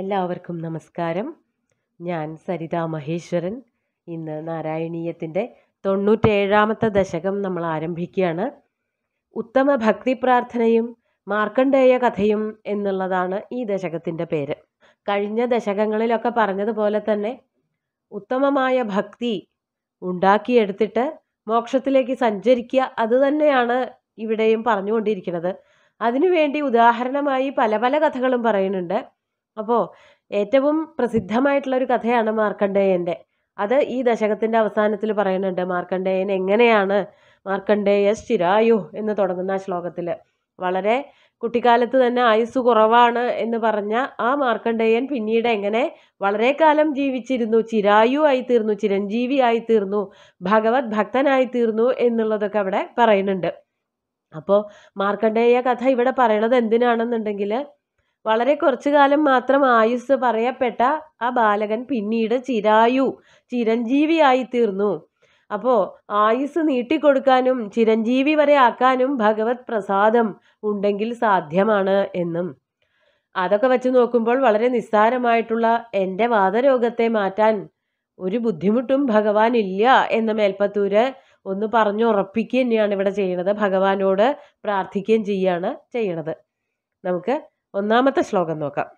എല്ലാവർക്കും നമസ്കാരം ഞാൻ സരിത മഹേശ്വരൻ ഇന്ന് നാരായണീയത്തിൻ്റെ തൊണ്ണൂറ്റേഴാമത്തെ ദശകം നമ്മൾ ആരംഭിക്കുകയാണ് ഉത്തമ ഭക്തി പ്രാർത്ഥനയും മാർക്കണ്ഡേയ കഥയും എന്നുള്ളതാണ് ഈ ദശകത്തിൻ്റെ പേര് കഴിഞ്ഞ ദശകങ്ങളിലൊക്കെ പറഞ്ഞതുപോലെ തന്നെ ഉത്തമമായ ഭക്തി ഉണ്ടാക്കിയെടുത്തിട്ട് മോക്ഷത്തിലേക്ക് സഞ്ചരിക്കുക അത് തന്നെയാണ് ഇവിടെയും പറഞ്ഞുകൊണ്ടിരിക്കുന്നത് അതിനുവേണ്ടി ഉദാഹരണമായി പല പല കഥകളും പറയുന്നുണ്ട് അപ്പോൾ ഏറ്റവും പ്രസിദ്ധമായിട്ടുള്ള ഒരു കഥയാണ് മാർക്കണ്ഡേയൻ്റെ അത് ഈ ദശകത്തിൻ്റെ അവസാനത്തിൽ പറയുന്നുണ്ട് മാർക്കണ്ഡേയൻ എങ്ങനെയാണ് മാർക്കണ്ഡേയ സ്ഥിരായോ എന്ന് തുടങ്ങുന്ന ആ ശ്ലോകത്തിൽ വളരെ കുട്ടിക്കാലത്ത് തന്നെ ആയുസ് കുറവാണ് എന്ന് പറഞ്ഞ ആ മാർക്കണ്ഡേയൻ പിന്നീട് എങ്ങനെ വളരെ കാലം ജീവിച്ചിരുന്നു ചിരായു ആയി തീർന്നു ചിരഞ്ജീവി ആയി തീർന്നു ഭഗവത് ഭക്തനായി തീർന്നു എന്നുള്ളതൊക്കെ അവിടെ പറയുന്നുണ്ട് അപ്പോൾ മാർക്കണ്ഡേയ കഥ ഇവിടെ പറയണത് എന്തിനാണെന്നുണ്ടെങ്കിൽ വളരെ കുറച്ചു കാലം മാത്രം ആയുസ് പറയപ്പെട്ട ആ ബാലകൻ പിന്നീട് ചിരായു ചിരഞ്ജീവിയായി തീർന്നു അപ്പോൾ ആയുസ് നീട്ടിക്കൊടുക്കാനും ചിരഞ്ജീവി വരെ ആക്കാനും ഭഗവത് പ്രസാദം ഉണ്ടെങ്കിൽ സാധ്യമാണ് എന്നും അതൊക്കെ വെച്ച് നോക്കുമ്പോൾ വളരെ നിസ്സാരമായിട്ടുള്ള എൻ്റെ വാദരോഗത്തെ മാറ്റാൻ ഒരു ബുദ്ധിമുട്ടും ഭഗവാൻ ഇല്ല എന്ന മേൽപ്പത്തൂര് ഒന്ന് ഉറപ്പിക്കുക തന്നെയാണ് ഇവിടെ ചെയ്യുന്നത് ഭഗവാനോട് പ്രാർത്ഥിക്കുകയും ചെയ്യുകയാണ് ചെയ്യണത് നമുക്ക് ഒന്നാമത്തെ ശ്ലോകം നോക്കാം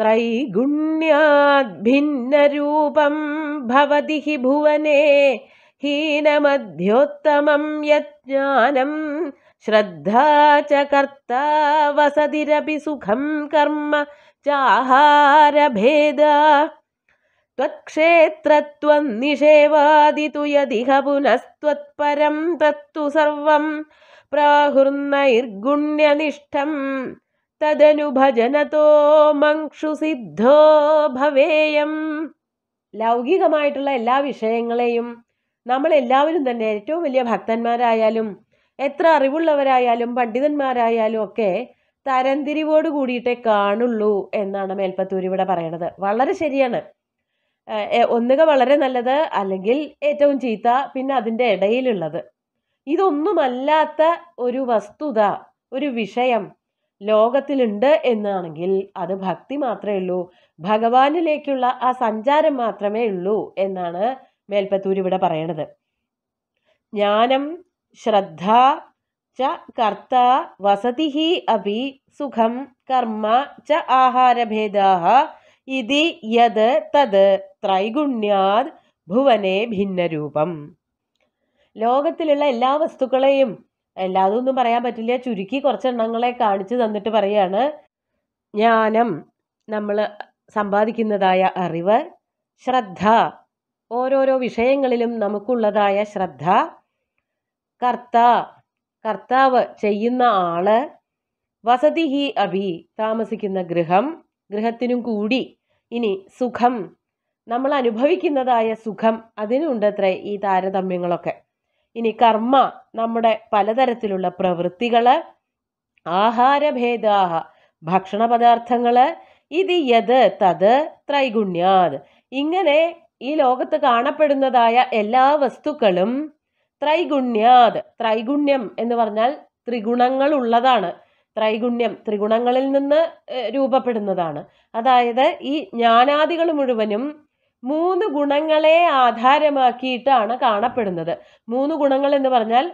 ത്രൈഗുണ്യാത് ഭിന്നരൂപം ഭവതി ഹി ഭുവനേ ഹീനമധ്യോത്തമം യജ്ഞാനം ശ്രദ്ധാ ച കർത്താ വസതിരപി സുഖം കർമ്മ ചാഹാരഭേദ त्वत्क्षेत्रत्वं निषेवादितु यदिह पुनस्त्वत्परं तत्तु सर्वं प्राहुर्नैर्गुण्यनिष्ठम् തദനുഭജനതോ മങ്ഷുസിദ്ധോ ഭവേയം ലൗകികമായിട്ടുള്ള എല്ലാ വിഷയങ്ങളെയും നമ്മൾ എല്ലാവരും തന്നെ ഏറ്റവും വലിയ ഭക്തന്മാരായാലും എത്ര അറിവുള്ളവരായാലും പണ്ഡിതന്മാരായാലും ഒക്കെ തരംതിരിവോട് കൂടിയിട്ടേ കാണുള്ളൂ എന്നാണ് മേൽപ്പത്തൂർ ഇവിടെ പറയണത് വളരെ ശരിയാണ് ഒന്നുക വളരെ നല്ലത് അല്ലെങ്കിൽ ഏറ്റവും ചീത്ത പിന്നെ അതിൻ്റെ ഇടയിലുള്ളത് ഇതൊന്നുമല്ലാത്ത ഒരു വസ്തുത ഒരു വിഷയം ലോകത്തിലുണ്ട് എന്നാണെങ്കിൽ അത് ഭക്തി മാത്രമേ ഉള്ളൂ ഭഗവാനിലേക്കുള്ള ആ സഞ്ചാരം മാത്രമേ ഉള്ളൂ എന്നാണ് മേൽപ്പത്തൂർ ഇവിടെ പറയണത് ജ്ഞാനം ശ്രദ്ധ ച കർത്ത വസതി അഭി സുഖം കർമ്മ ച ആഹാരഭേദാ ഇതി യത് തത് ത്രൈഗുണ്യാത് ഭുവനെ ഭിന്നരൂപം ലോകത്തിലുള്ള എല്ലാ വസ്തുക്കളെയും എല്ലാതൊന്നും പറയാൻ പറ്റില്ല ചുരുക്കി കുറച്ചെണ്ണങ്ങളെ കാണിച്ചു തന്നിട്ട് പറയാണ് ജ്ഞാനം നമ്മൾ സമ്പാദിക്കുന്നതായ അറിവ് ശ്രദ്ധ ഓരോരോ വിഷയങ്ങളിലും നമുക്കുള്ളതായ ശ്രദ്ധ കർത്ത കർത്താവ് ചെയ്യുന്ന ആള് വസതി ഹി അഭി താമസിക്കുന്ന ഗൃഹം ഗൃഹത്തിനും കൂടി ഇനി സുഖം നമ്മൾ അനുഭവിക്കുന്നതായ സുഖം അതിനുണ്ടത്രേ ഈ താരതമ്യങ്ങളൊക്കെ ഇനി കർമ്മ നമ്മുടെ പലതരത്തിലുള്ള പ്രവൃത്തികൾ ആഹാരഭേദാഹ ഭക്ഷണ പദാർത്ഥങ്ങൾ ഇത് യത് തത് ത്രൈഗുണ്യാത് ഇങ്ങനെ ഈ ലോകത്ത് കാണപ്പെടുന്നതായ എല്ലാ വസ്തുക്കളും ത്രൈഗുണ്യാത് ത്രൈഗുണ്യം എന്ന് പറഞ്ഞാൽ ത്രിഗുണങ്ങൾ ഉള്ളതാണ് ത്രൈഗുണ്യം ത്രിഗുണങ്ങളിൽ നിന്ന് രൂപപ്പെടുന്നതാണ് അതായത് ഈ ജ്ഞാനാദികൾ മുഴുവനും മൂന്ന് ഗുണങ്ങളെ ആധാരമാക്കിയിട്ടാണ് കാണപ്പെടുന്നത് മൂന്ന് ഗുണങ്ങൾ എന്ന് പറഞ്ഞാൽ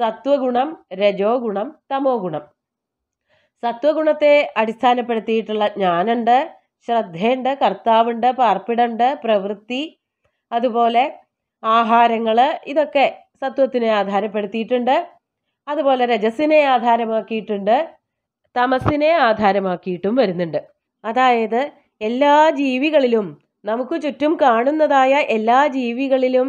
സത്വഗുണം രജോ ഗുണം തമോ ഗുണം സത്വഗുണത്തെ അടിസ്ഥാനപ്പെടുത്തിയിട്ടുള്ള ജ്ഞാനുണ്ട് ശ്രദ്ധയുണ്ട് കർത്താവുണ്ട് പാർപ്പിടുണ്ട് പ്രവൃത്തി അതുപോലെ ആഹാരങ്ങൾ ഇതൊക്കെ സത്വത്തിനെ ആധാരപ്പെടുത്തിയിട്ടുണ്ട് അതുപോലെ രജസിനെ ആധാരമാക്കിയിട്ടുണ്ട് തമസിനെ ആധാരമാക്കിയിട്ടും വരുന്നുണ്ട് അതായത് എല്ലാ ജീവികളിലും നമുക്ക് ചുറ്റും കാണുന്നതായ എല്ലാ ജീവികളിലും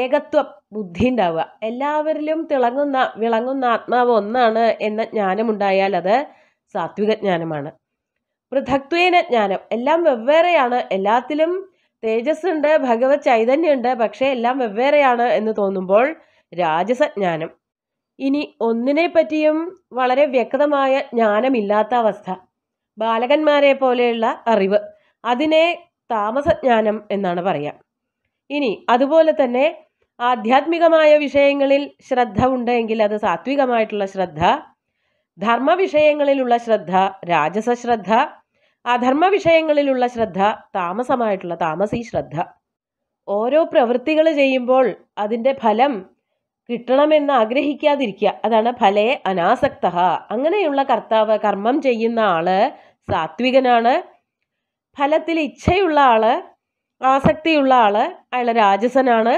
ഏകത്വ ബുദ്ധി ഉണ്ടാവുക എല്ലാവരിലും തിളങ്ങുന്ന വിളങ്ങുന്ന ആത്മാവ് ഒന്നാണ് എന്ന ജ്ഞാനമുണ്ടായാൽ അത് സാത്വിക ജ്ഞാനമാണ് പൃഥക്വേന ജ്ഞാനം എല്ലാം വെവ്വേറെയാണ് എല്ലാത്തിലും തേജസ് ഉണ്ട് ഭഗവത് ചൈതന്യമുണ്ട് പക്ഷേ എല്ലാം വെവ്വേറെയാണ് എന്ന് തോന്നുമ്പോൾ രാജസജ്ഞാനം ഇനി ഒന്നിനെ പറ്റിയും വളരെ വ്യക്തമായ ജ്ഞാനമില്ലാത്ത അവസ്ഥ ബാലകന്മാരെ പോലെയുള്ള അറിവ് അതിനെ താമസജ്ഞാനം എന്നാണ് പറയാം ഇനി അതുപോലെ തന്നെ ആധ്യാത്മികമായ വിഷയങ്ങളിൽ ശ്രദ്ധ ഉണ്ടെങ്കിൽ അത് സാത്വികമായിട്ടുള്ള ശ്രദ്ധ ധർമ്മ വിഷയങ്ങളിലുള്ള ശ്രദ്ധ രാജസ ശ്രദ്ധ അധർമ്മ വിഷയങ്ങളിലുള്ള ശ്രദ്ധ താമസമായിട്ടുള്ള താമസീ ശ്രദ്ധ ഓരോ പ്രവൃത്തികൾ ചെയ്യുമ്പോൾ അതിൻ്റെ ഫലം കിട്ടണമെന്ന് ആഗ്രഹിക്കാതിരിക്കുക അതാണ് ഫലേ അനാസക്ത അങ്ങനെയുള്ള കർത്താവ് കർമ്മം ചെയ്യുന്ന ആള് സാത്വികനാണ് ഫലത്തിൽ ഇച്ഛയുള്ള ആൾ ആസക്തിയുള്ള ആൾ അയാൾ രാജസനാണ്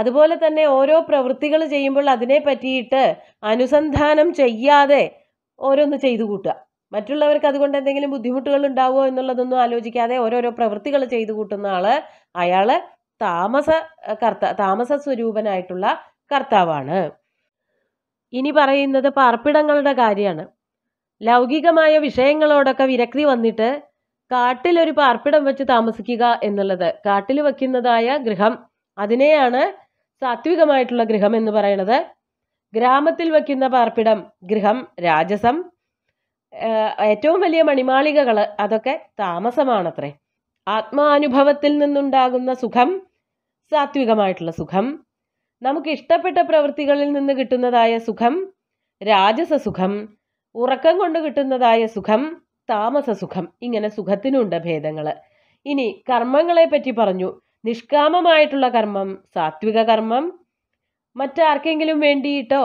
അതുപോലെ തന്നെ ഓരോ പ്രവൃത്തികൾ ചെയ്യുമ്പോൾ അതിനെ പറ്റിയിട്ട് അനുസന്ധാനം ചെയ്യാതെ ഓരോന്ന് ചെയ്തു കൂട്ടുക മറ്റുള്ളവർക്ക് അതുകൊണ്ട് എന്തെങ്കിലും ബുദ്ധിമുട്ടുകൾ ഉണ്ടാവുമോ എന്നുള്ളതൊന്നും ആലോചിക്കാതെ ഓരോരോ പ്രവൃത്തികൾ ചെയ്തു കൂട്ടുന്ന ആൾ അയാൾ താമസ കർത്ത താമസ സ്വരൂപനായിട്ടുള്ള കർത്താവാണ് ഇനി പറയുന്നത് പാർപ്പിടങ്ങളുടെ കാര്യമാണ് ലൗകികമായ വിഷയങ്ങളോടൊക്കെ വിരക്തി വന്നിട്ട് കാട്ടിൽ ഒരു പാർപ്പിടം വെച്ച് താമസിക്കുക എന്നുള്ളത് കാട്ടിൽ വയ്ക്കുന്നതായ ഗൃഹം അതിനെയാണ് സാത്വികമായിട്ടുള്ള ഗൃഹം എന്ന് പറയുന്നത് ഗ്രാമത്തിൽ വയ്ക്കുന്ന പാർപ്പിടം ഗൃഹം രാജസം ഏറ്റവും വലിയ മണിമാളികകൾ അതൊക്കെ താമസമാണത്രേ ആത്മാനുഭവത്തിൽ നിന്നുണ്ടാകുന്ന സുഖം സാത്വികമായിട്ടുള്ള സുഖം നമുക്ക് ഇഷ്ടപ്പെട്ട പ്രവൃത്തികളിൽ നിന്ന് കിട്ടുന്നതായ സുഖം രാജസസുഖം ഉറക്കം കൊണ്ട് കിട്ടുന്നതായ സുഖം താമസ സുഖം ഇങ്ങനെ സുഖത്തിനുണ്ട് ഭേദങ്ങൾ ഇനി കർമ്മങ്ങളെ പറ്റി പറഞ്ഞു നിഷ്കാമമായിട്ടുള്ള കർമ്മം സാത്വിക കർമ്മം മറ്റാർക്കെങ്കിലും വേണ്ടിയിട്ടോ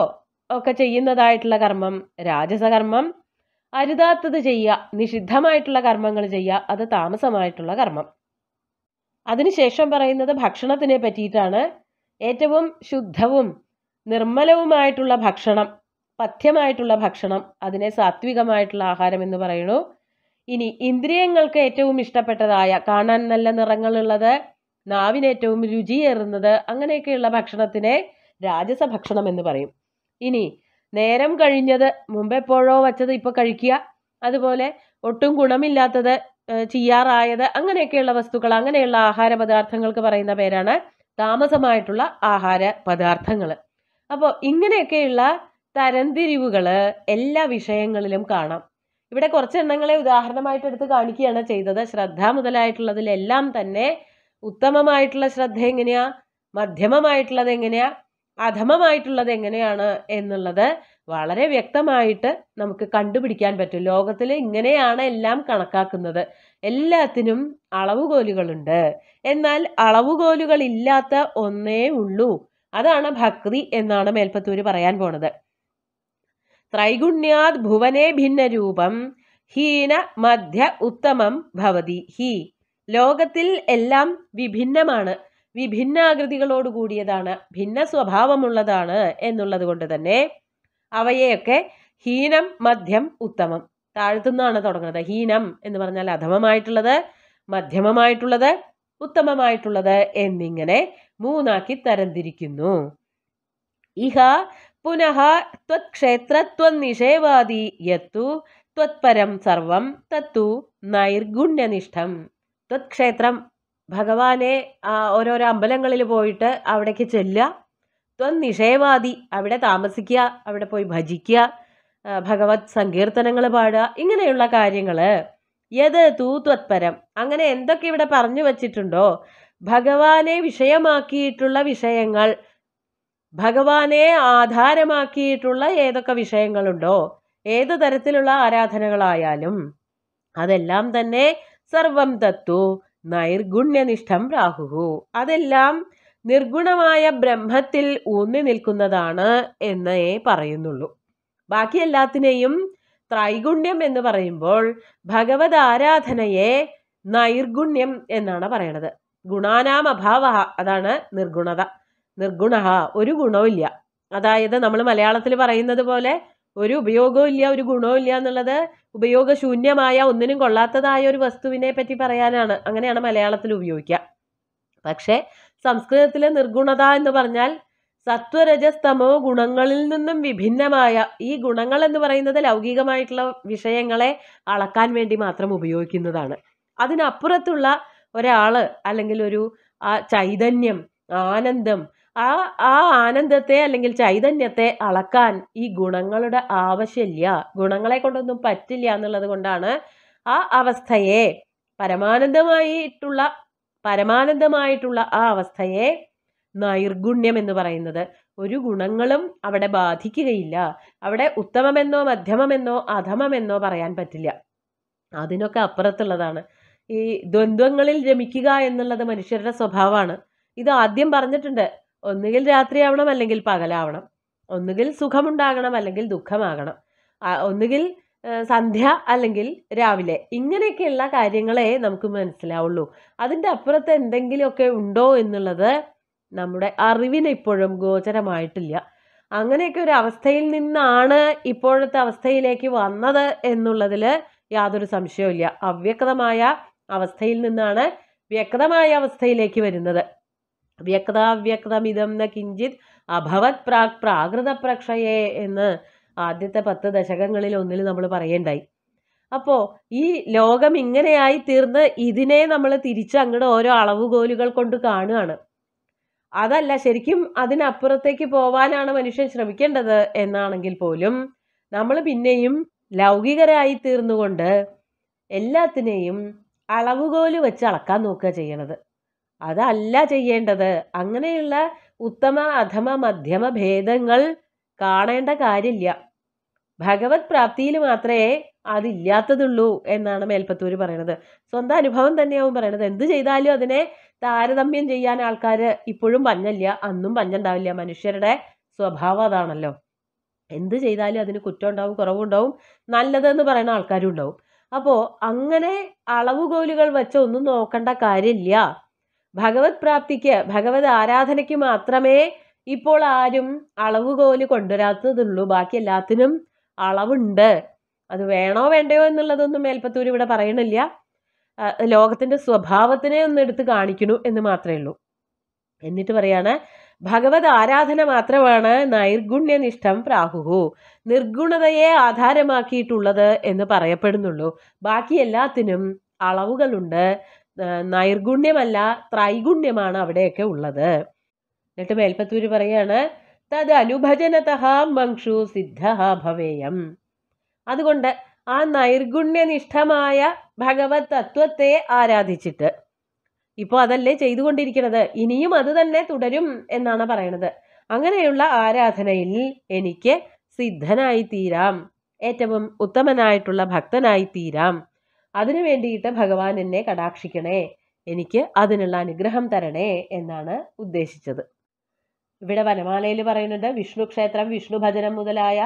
ഒക്കെ ചെയ്യുന്നതായിട്ടുള്ള കർമ്മം രാജസകർമ്മം അരുതാത്തത് ചെയ്യുക നിഷിദ്ധമായിട്ടുള്ള കർമ്മങ്ങൾ ചെയ്യുക അത് താമസമായിട്ടുള്ള കർമ്മം അതിനുശേഷം പറയുന്നത് ഭക്ഷണത്തിനെ പറ്റിയിട്ടാണ് ഏറ്റവും ശുദ്ധവും നിർമ്മലവുമായിട്ടുള്ള ഭക്ഷണം പഥ്യമായിട്ടുള്ള ഭക്ഷണം അതിനെ സാത്വികമായിട്ടുള്ള ആഹാരം എന്ന് പറയുന്നു ഇനി ഇന്ദ്രിയങ്ങൾക്ക് ഏറ്റവും ഇഷ്ടപ്പെട്ടതായ കാണാൻ നല്ല നിറങ്ങളുള്ളത് നാവിന് ഏറ്റവും രുചിയേറുന്നത് അങ്ങനെയൊക്കെയുള്ള ഭക്ഷണത്തിനെ രാജസ ഭക്ഷണം എന്ന് പറയും ഇനി നേരം കഴിഞ്ഞത് മുമ്പെപ്പോഴോ വച്ചത് ഇപ്പൊ കഴിക്കുക അതുപോലെ ഒട്ടും ഗുണമില്ലാത്തത് ചെയ്യാറായത് അങ്ങനെയൊക്കെയുള്ള വസ്തുക്കൾ അങ്ങനെയുള്ള ആഹാര പദാർത്ഥങ്ങൾക്ക് പറയുന്ന പേരാണ് താമസമായിട്ടുള്ള ആഹാര പദാർത്ഥങ്ങൾ അപ്പോൾ ഇങ്ങനെയൊക്കെയുള്ള തരംതിരിവുകൾ എല്ലാ വിഷയങ്ങളിലും കാണാം ഇവിടെ കുറച്ച് എണ്ണങ്ങളെ ഉദാഹരണമായിട്ട് എടുത്ത് കാണിക്കുകയാണ് ചെയ്തത് ശ്രദ്ധ മുതലായിട്ടുള്ളതിലെല്ലാം തന്നെ ഉത്തമമായിട്ടുള്ള ശ്രദ്ധ എങ്ങനെയാ മധ്യമമായിട്ടുള്ളത് എങ്ങനെയാ അധമമായിട്ടുള്ളത് എങ്ങനെയാണ് എന്നുള്ളത് വളരെ വ്യക്തമായിട്ട് നമുക്ക് കണ്ടുപിടിക്കാൻ പറ്റും ലോകത്തിൽ ഇങ്ങനെയാണ് എല്ലാം കണക്കാക്കുന്നത് എല്ലാത്തിനും അളവുകോലുകളുണ്ട് എന്നാൽ അളവുകോലുകളില്ലാത്ത ഒന്നേ ഉള്ളൂ അതാണ് ഭക്തി എന്നാണ് മേൽപ്പത്തൂര് പറയാൻ പോണത് ത്രൈഗുണ്യാത് ഭുവനെ ഭിന്നരൂപം ഹീന മധ്യ ഉത്തമം ഭവതി ഹി ലോകത്തിൽ എല്ലാം വിഭിന്നമാണ് വിഭിന്നാകൃതികളോട് കൂടിയതാണ് ഭിന്ന സ്വഭാവമുള്ളതാണ് എന്നുള്ളത് കൊണ്ട് തന്നെ അവയെയൊക്കെ ഹീനം മധ്യം ഉത്തമം താഴ്ത്തുന്നതാണ് തുടങ്ങുന്നത് ഹീനം എന്ന് പറഞ്ഞാൽ അധമമായിട്ടുള്ളത് മധ്യമമായിട്ടുള്ളത് ഉത്തമമായിട്ടുള്ളത് എന്നിങ്ങനെ മൂന്നാക്കി തരംതിരിക്കുന്നു ഇഹ പുനഃ നിഷേവാദി യത്തു ത്വത്പരം സർവം തത്തു നൈർഗുണ്യനിഷ്ഠം ത്വത്ക്ഷേത്രം ഭഗവാനെ ഓരോരോ അമ്പലങ്ങളിൽ പോയിട്ട് അവിടേക്ക് ചെല്ലുക ത്വം നിഷേവാദി അവിടെ താമസിക്കുക അവിടെ പോയി ഭജിക്കുക ഭഗവത് സങ്കീർത്തനങ്ങൾ പാടുക ഇങ്ങനെയുള്ള കാര്യങ്ങൾ യത് തൂ ത്വത്പരം അങ്ങനെ എന്തൊക്കെ ഇവിടെ പറഞ്ഞു വച്ചിട്ടുണ്ടോ ഭഗവാനെ വിഷയമാക്കിയിട്ടുള്ള വിഷയങ്ങൾ ഭഗവാനെ ആധാരമാക്കിയിട്ടുള്ള ഏതൊക്കെ വിഷയങ്ങളുണ്ടോ ഏത് തരത്തിലുള്ള ആരാധനകളായാലും അതെല്ലാം തന്നെ സർവം തത്തു നൈർഗുണ്യനിഷ്ഠം രാഹുഹു അതെല്ലാം നിർഗുണമായ ബ്രഹ്മത്തിൽ ഊന്നി നിൽക്കുന്നതാണ് എന്നേ പറയുന്നുള്ളൂ ബാക്കി എല്ലാത്തിനെയും ത്രൈഗുണ്യം എന്ന് പറയുമ്പോൾ ഭഗവത് ആരാധനയെ നൈർഗുണ്യം എന്നാണ് പറയണത് ഗുണാനാം അഭാവ അതാണ് നിർഗുണത നിർഗുണ ഒരു ഗുണവും അതായത് നമ്മൾ മലയാളത്തിൽ പറയുന്നത് പോലെ ഒരു ഉപയോഗവും ഇല്ല ഒരു ഗുണവും ഇല്ല എന്നുള്ളത് ഉപയോഗശൂന്യമായ ഒന്നിനും കൊള്ളാത്തതായ ഒരു വസ്തുവിനെ പറ്റി പറയാനാണ് അങ്ങനെയാണ് മലയാളത്തിൽ ഉപയോഗിക്കുക പക്ഷേ സംസ്കൃതത്തിലെ നിർഗുണത എന്ന് പറഞ്ഞാൽ സത്വരജസ്തമോ ഗുണങ്ങളിൽ നിന്നും വിഭിന്നമായ ഈ ഗുണങ്ങൾ എന്ന് പറയുന്നത് ലൗകികമായിട്ടുള്ള വിഷയങ്ങളെ അളക്കാൻ വേണ്ടി മാത്രം ഉപയോഗിക്കുന്നതാണ് അതിനപ്പുറത്തുള്ള ഒരാൾ അല്ലെങ്കിൽ ഒരു ചൈതന്യം ആനന്ദം ആ ആ ആനന്ദത്തെ അല്ലെങ്കിൽ ചൈതന്യത്തെ അളക്കാൻ ഈ ഗുണങ്ങളുടെ ആവശ്യമില്ല ഗുണങ്ങളെ കൊണ്ടൊന്നും പറ്റില്ല എന്നുള്ളത് കൊണ്ടാണ് ആ അവസ്ഥയെ പരമാനന്ദമായിട്ടുള്ള പരമാനന്ദമായിട്ടുള്ള ആ അവസ്ഥയെ നൈർഗുണ്യം എന്ന് പറയുന്നത് ഒരു ഗുണങ്ങളും അവിടെ ബാധിക്കുകയില്ല അവിടെ ഉത്തമമെന്നോ മധ്യമമെന്നോ അധമമെന്നോ പറയാൻ പറ്റില്ല അതിനൊക്കെ അപ്പുറത്തുള്ളതാണ് ഈ ദ്വന്ദ്വങ്ങളിൽ രമിക്കുക എന്നുള്ളത് മനുഷ്യരുടെ സ്വഭാവമാണ് ഇത് ആദ്യം പറഞ്ഞിട്ടുണ്ട് ഒന്നുകിൽ രാത്രിയാവണം അല്ലെങ്കിൽ പകലാവണം ഒന്നുകിൽ സുഖമുണ്ടാകണം അല്ലെങ്കിൽ ദുഃഖമാകണം ഒന്നുകിൽ സന്ധ്യ അല്ലെങ്കിൽ രാവിലെ ഇങ്ങനെയൊക്കെയുള്ള കാര്യങ്ങളെ നമുക്ക് മനസ്സിലാവുള്ളൂ അതിൻ്റെ അപ്പുറത്ത് എന്തെങ്കിലുമൊക്കെ ഉണ്ടോ എന്നുള്ളത് നമ്മുടെ അറിവിന് ഇപ്പോഴും ഗോചരമായിട്ടില്ല അങ്ങനെയൊക്കെ ഒരു അവസ്ഥയിൽ നിന്നാണ് ഇപ്പോഴത്തെ അവസ്ഥയിലേക്ക് വന്നത് എന്നുള്ളതിൽ യാതൊരു സംശയവുമില്ല അവ്യക്തമായ അവസ്ഥയിൽ നിന്നാണ് വ്യക്തമായ അവസ്ഥയിലേക്ക് വരുന്നത് വ്യക്താവ്യക്തമിതം ന അഭവത് പ്രാക് പ്രാകൃതപ്രക്ഷയെ എന്ന് ആദ്യത്തെ പത്ത് ദശകങ്ങളിൽ ഒന്നിൽ നമ്മൾ പറയണ്ടായി അപ്പോൾ ഈ ലോകം ഇങ്ങനെയായി തീർന്ന് ഇതിനെ നമ്മൾ തിരിച്ച് അങ്ങോട്ട് ഓരോ അളവുകോലുകൾ കൊണ്ട് കാണുകയാണ് അതല്ല ശരിക്കും അതിനപ്പുറത്തേക്ക് പോവാനാണ് മനുഷ്യൻ ശ്രമിക്കേണ്ടത് എന്നാണെങ്കിൽ പോലും നമ്മൾ പിന്നെയും ലൗകികരായി തീർന്നുകൊണ്ട് എല്ലാത്തിനെയും അളവുകോല് വെച്ച് അളക്കാൻ നോക്കുക ചെയ്യണത് അതല്ല ചെയ്യേണ്ടത് അങ്ങനെയുള്ള ഉത്തമ അധമ മധ്യമ ഭേദങ്ങൾ കാണേണ്ട കാര്യമില്ല ഭഗവത് പ്രാപ്തിയിൽ മാത്രമേ അതില്ലാത്തതുള്ളൂ എന്നാണ് മേൽപ്പത്തൂർ പറയണത് സ്വന്തം അനുഭവം തന്നെയാവും പറയണത് എന്ത് ചെയ്താലും അതിനെ താരതമ്യം ചെയ്യാൻ ആൾക്കാർ ഇപ്പോഴും പഞ്ഞല്ല അന്നും പഞ്ഞുണ്ടാവില്ല മനുഷ്യരുടെ സ്വഭാവം അതാണല്ലോ എന്ത് ചെയ്താലും അതിന് കുറ്റം ഉണ്ടാവും കുറവുണ്ടാവും നല്ലതെന്ന് പറയുന്ന ആൾക്കാരും ഉണ്ടാവും അപ്പോൾ അങ്ങനെ അളവുകോലുകൾ വെച്ച് ഒന്നും നോക്കേണ്ട കാര്യമില്ല ഭഗവത് പ്രാപ്തിക്ക് ഭഗവത് ആരാധനയ്ക്ക് മാത്രമേ ഇപ്പോൾ ആരും അളവുകോല് കൊണ്ടുവരാത്തതുള്ളൂ ബാക്കി എല്ലാത്തിനും അളവുണ്ട് അത് വേണോ വേണ്ടയോ എന്നുള്ളതൊന്നും മേൽപ്പത്തൂർ ഇവിടെ പറയണില്ല ലോകത്തിൻ്റെ സ്വഭാവത്തിനെ ഒന്ന് എടുത്ത് കാണിക്കണു എന്ന് മാത്രമേ ഉള്ളൂ എന്നിട്ട് പറയാണ് ഭഗവത് ആരാധന മാത്രമാണ് നൈർഗുണ്യനിഷ്ഠം പ്രാഹുഹു നിർഗുണതയെ ആധാരമാക്കിയിട്ടുള്ളത് എന്ന് പറയപ്പെടുന്നുള്ളൂ ബാക്കി എല്ലാത്തിനും അളവുകളുണ്ട് നൈർഗുണ്യമല്ല ത്രൈഗുണ്യമാണ് അവിടെയൊക്കെ ഉള്ളത് എന്നിട്ട് മേൽപ്പത്തൂര് പറയാണ് തത് അനുഭജനതഹ മംഷു സിദ്ധ ഭവേയം അതുകൊണ്ട് ആ നൈർഗുണ്യനിഷ്ഠമായ ഭഗവത് തത്വത്തെ ആരാധിച്ചിട്ട് ഇപ്പോൾ അതല്ലേ ചെയ്തുകൊണ്ടിരിക്കുന്നത് ഇനിയും അത് തന്നെ തുടരും എന്നാണ് പറയണത് അങ്ങനെയുള്ള ആരാധനയിൽ എനിക്ക് സിദ്ധനായി തീരാം ഏറ്റവും ഉത്തമനായിട്ടുള്ള ഭക്തനായി തീരാം അതിനു വേണ്ടിയിട്ട് ഭഗവാൻ എന്നെ കടാക്ഷിക്കണേ എനിക്ക് അതിനുള്ള അനുഗ്രഹം തരണേ എന്നാണ് ഉദ്ദേശിച്ചത് ഇവിടെ വനമാലയിൽ പറയുന്നുണ്ട് വിഷ്ണു ക്ഷേത്രം വിഷ്ണു ഭജനം മുതലായ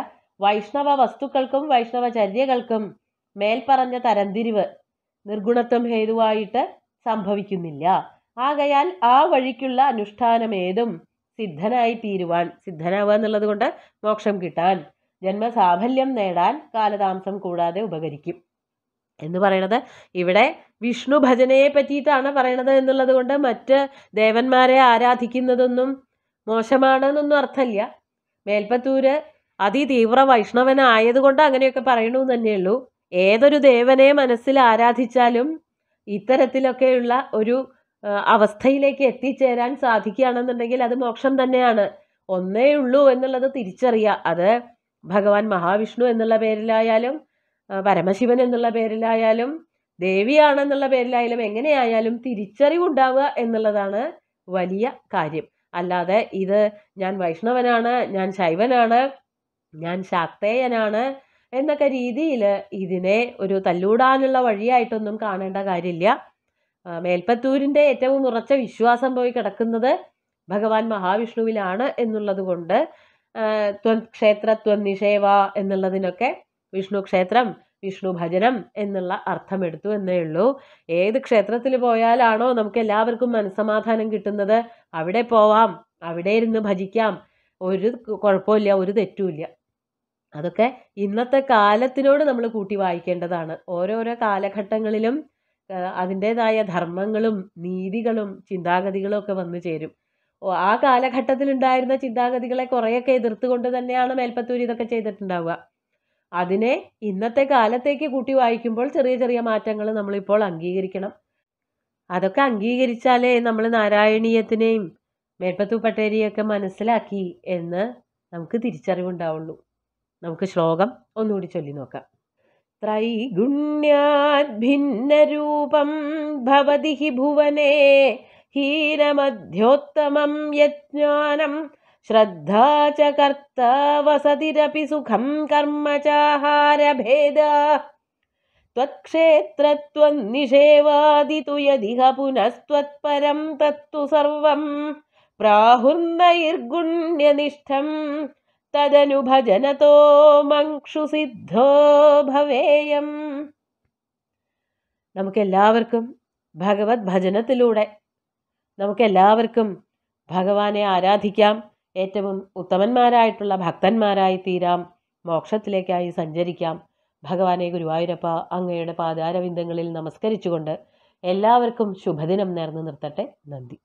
വൈഷ്ണവ വസ്തുക്കൾക്കും വൈഷ്ണവചര്യകൾക്കും മേൽപ്പറഞ്ഞ തരംതിരിവ് നിർഗുണത്വം ഹേതുവായിട്ട് സംഭവിക്കുന്നില്ല ആകയാൽ ആ വഴിക്കുള്ള അനുഷ്ഠാനമേതും സിദ്ധനായി തീരുവാൻ സിദ്ധനാവുക എന്നുള്ളത് കൊണ്ട് മോക്ഷം കിട്ടാൻ ജന്മസാഫല്യം നേടാൻ കാലതാമസം കൂടാതെ ഉപകരിക്കും എന്ന് പറയണത് ഇവിടെ വിഷ്ണു ഭജനയെ പറ്റിയിട്ടാണ് പറയണത് എന്നുള്ളത് കൊണ്ട് മറ്റ് ദേവന്മാരെ ആരാധിക്കുന്നതൊന്നും മോശമാണെന്നൊന്നും അർത്ഥമില്ല മേൽപ്പത്തൂര് അതിതീവ്ര വൈഷ്ണവനായതുകൊണ്ട് അങ്ങനെയൊക്കെ പറയണു തന്നെയുള്ളൂ ഏതൊരു ദേവനെ മനസ്സിൽ ആരാധിച്ചാലും ഇത്തരത്തിലൊക്കെയുള്ള ഒരു അവസ്ഥയിലേക്ക് എത്തിച്ചേരാൻ സാധിക്കുകയാണെന്നുണ്ടെങ്കിൽ അത് മോക്ഷം തന്നെയാണ് ഒന്നേ ഉള്ളൂ എന്നുള്ളത് തിരിച്ചറിയുക അത് ഭഗവാൻ മഹാവിഷ്ണു എന്നുള്ള പേരിലായാലും പരമശിവൻ എന്നുള്ള പേരിലായാലും ദേവിയാണെന്നുള്ള പേരിലായാലും എങ്ങനെയായാലും തിരിച്ചറിവുണ്ടാവുക എന്നുള്ളതാണ് വലിയ കാര്യം അല്ലാതെ ഇത് ഞാൻ വൈഷ്ണവനാണ് ഞാൻ ശൈവനാണ് ഞാൻ ശാക്തേയനാണ് എന്നൊക്കെ രീതിയിൽ ഇതിനെ ഒരു തല്ലൂടാനുള്ള വഴിയായിട്ടൊന്നും കാണേണ്ട കാര്യമില്ല മേൽപ്പത്തൂരിൻ്റെ ഏറ്റവും ഉറച്ച വിശ്വാസം പോയി കിടക്കുന്നത് ഭഗവാൻ മഹാവിഷ്ണുവിലാണ് എന്നുള്ളത് കൊണ്ട് ത്വൻ ക്ഷേത്ര ത്വൻ നിഷേവ എന്നുള്ളതിനൊക്കെ വിഷ്ണു ക്ഷേത്രം വിഷ്ണു ഭജനം എന്നുള്ള അർത്ഥമെടുത്തു എന്നേ ഉള്ളൂ ഏത് ക്ഷേത്രത്തിൽ പോയാലാണോ നമുക്ക് എല്ലാവർക്കും മനസ്സമാധാനം കിട്ടുന്നത് അവിടെ പോവാം അവിടെ ഇരുന്ന് ഭജിക്കാം ഒരു കുഴപ്പമില്ല ഒരു തെറ്റുമില്ല അതൊക്കെ ഇന്നത്തെ കാലത്തിനോട് നമ്മൾ കൂട്ടി വായിക്കേണ്ടതാണ് ഓരോരോ കാലഘട്ടങ്ങളിലും അതിൻ്റേതായ ധർമ്മങ്ങളും നീതികളും ചിന്താഗതികളും ഒക്കെ വന്നു ചേരും ആ കാലഘട്ടത്തിലുണ്ടായിരുന്ന ചിന്താഗതികളെ കുറേയൊക്കെ എതിർത്തുകൊണ്ട് തന്നെയാണ് മേൽപ്പത്തൂർ ഇതൊക്കെ ചെയ്തിട്ടുണ്ടാവുക അതിനെ ഇന്നത്തെ കാലത്തേക്ക് കൂട്ടി വായിക്കുമ്പോൾ ചെറിയ ചെറിയ മാറ്റങ്ങൾ നമ്മളിപ്പോൾ അംഗീകരിക്കണം അതൊക്കെ അംഗീകരിച്ചാലേ നമ്മൾ നാരായണീയത്തിനെയും മേൽപ്പത്തു പട്ടേരിയൊക്കെ മനസ്സിലാക്കി എന്ന് നമുക്ക് തിരിച്ചറിവുണ്ടാവുള്ളൂ നമുക്ക് ശ്ലോകം ഒന്നുകൂടി ചൊല്ലി നോക്കാം ത്രൈഗുണ്യാത് ഭിന്നരൂപം ഭവതി ഹി ഭുവനേ ഹീനമധ്യോത്തമം യജ്ഞാനം श्रद्धा च कर्ता वसति रपि सुखं कर्म च आहार निषेवादि तु यदिह निशेवादितु तत्तु पुनःत्वत्परं तत्त्वं सर्वं प्राहुर््नयिर्गुण्यनिष्ठं तदनुभजनतो मङ्क्षुसिद्धो भवेयम् नमकैल्वार्कुम भगवत भजनतलोडे नमकैल्वार्कुम भगवाने आराधिकाम ഏറ്റവും ഉത്തമന്മാരായിട്ടുള്ള ഭക്തന്മാരായി തീരാം മോക്ഷത്തിലേക്കായി സഞ്ചരിക്കാം ഭഗവാനെ ഗുരുവായൂരപ്പ അങ്ങയുടെ പാദാരവിന്ദങ്ങളിൽ നമസ്കരിച്ചുകൊണ്ട് എല്ലാവർക്കും ശുഭദിനം നേർന്നു നിർത്തട്ടെ നന്ദി